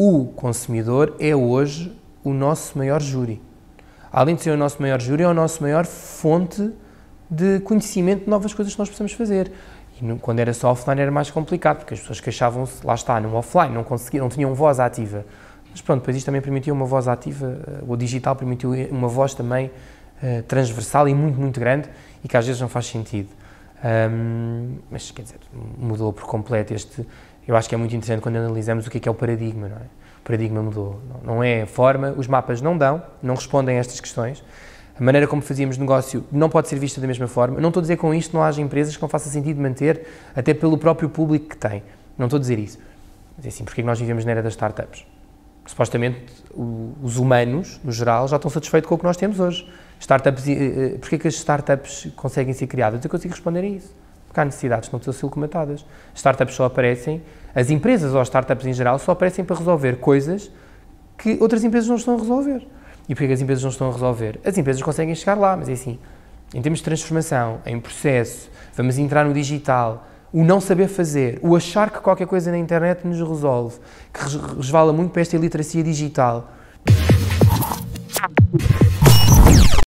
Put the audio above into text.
o consumidor é hoje o nosso maior júri. Além de ser o nosso maior júri, é o nosso maior fonte de conhecimento de novas coisas que nós possamos fazer. E no, quando era só offline era mais complicado, porque as pessoas queixavam-se, lá está, no offline, não conseguiam, não tinham voz ativa. Mas pronto, depois isto também permitiu uma voz ativa, eh, o digital permitiu uma voz também uh, transversal e muito, muito grande e que às vezes não faz sentido. Um, mas quer dizer, mudou por completo este, eu acho que é muito interessante quando analisamos o que é, que é o paradigma, não é? O paradigma mudou, não é a forma, os mapas não dão, não respondem a estas questões, a maneira como fazíamos negócio não pode ser vista da mesma forma. Não estou a dizer com isto não haja empresas que não faça sentido manter, até pelo próprio público que tem. Não estou a dizer isso. Mas é assim, porque é que nós vivemos na era das startups? Supostamente o, os humanos, no geral, já estão satisfeitos com o que nós temos hoje. Startups, eh, eh, porquê que as startups conseguem ser criadas? Eu consigo responder a isso porque há necessidades que não estão ser colmatadas. Startups só aparecem, as empresas ou as startups em geral só aparecem para resolver coisas que outras empresas não estão a resolver. E porquê que as empresas não estão a resolver? As empresas conseguem chegar lá, mas é assim, em termos de transformação, em processo, vamos entrar no digital, o não saber fazer, o achar que qualquer coisa na internet nos resolve, que resvala muito para esta iliteracia digital.